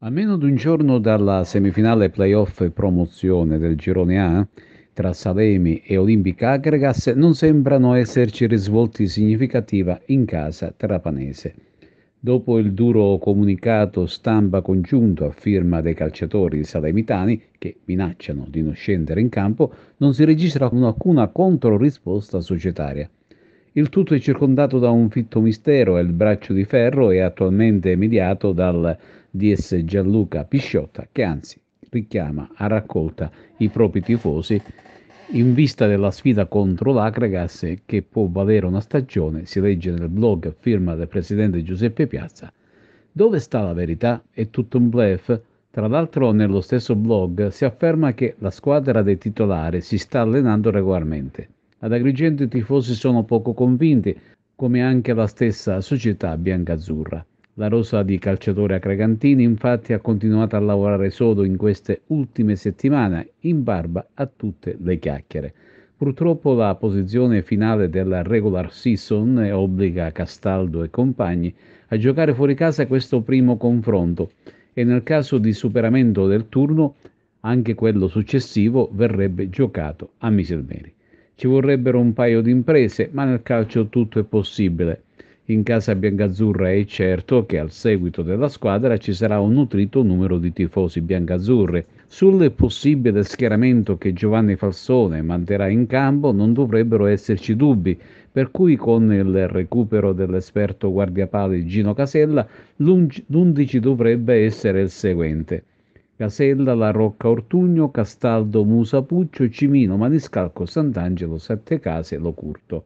A meno di un giorno dalla semifinale playoff promozione del girone A tra Salemi e Olimpica Agregas non sembrano esserci risvolti significativi in casa trapanese. Dopo il duro comunicato stampa congiunto a firma dei calciatori salemitani che minacciano di non scendere in campo, non si registra alcuna controrisposta societaria. Il tutto è circondato da un fitto mistero e il braccio di ferro è attualmente mediato dal DS Gianluca Pisciotta, che anzi richiama a raccolta i propri tifosi in vista della sfida contro l'Acragas che può valere una stagione, si legge nel blog firma del presidente Giuseppe Piazza. Dove sta la verità? È tutto un blef? Tra l'altro nello stesso blog si afferma che la squadra dei titolari si sta allenando regolarmente. Ad Agrigento i tifosi sono poco convinti, come anche la stessa società biancazzurra. La rosa di calciatore a Acragantini infatti ha continuato a lavorare sodo in queste ultime settimane, in barba a tutte le chiacchiere. Purtroppo la posizione finale della regular season obbliga Castaldo e compagni a giocare fuori casa questo primo confronto e nel caso di superamento del turno anche quello successivo verrebbe giocato a Miselmeri. Ci vorrebbero un paio di imprese, ma nel calcio tutto è possibile in casa biancazzurra è certo che al seguito della squadra ci sarà un nutrito numero di tifosi biancazzurri. Sul possibile schieramento che Giovanni Falsone manterrà in campo non dovrebbero esserci dubbi, per cui con il recupero dell'esperto guardiapali Gino Casella l'11 dovrebbe essere il seguente. Casella, La Rocca Ortugno, Castaldo, Musa Puccio, Cimino, Maniscalco, Sant'Angelo, Sette Case, Locurto.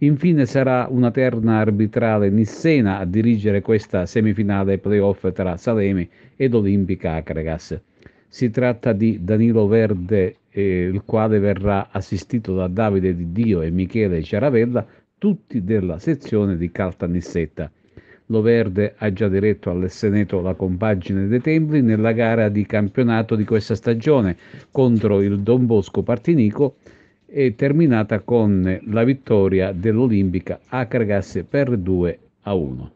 Infine sarà una terna arbitrale nissena a dirigere questa semifinale playoff tra Salemi ed Olimpica Acregas. Si tratta di Danilo Verde, eh, il quale verrà assistito da Davide Di Dio e Michele Ciaravella, tutti della sezione di Caltanissetta. Lo Verde ha già diretto all'Esseneto la compagine dei Templi nella gara di campionato di questa stagione contro il Don Bosco Partinico e terminata con la vittoria dell'Olimpica a per 2 a 1.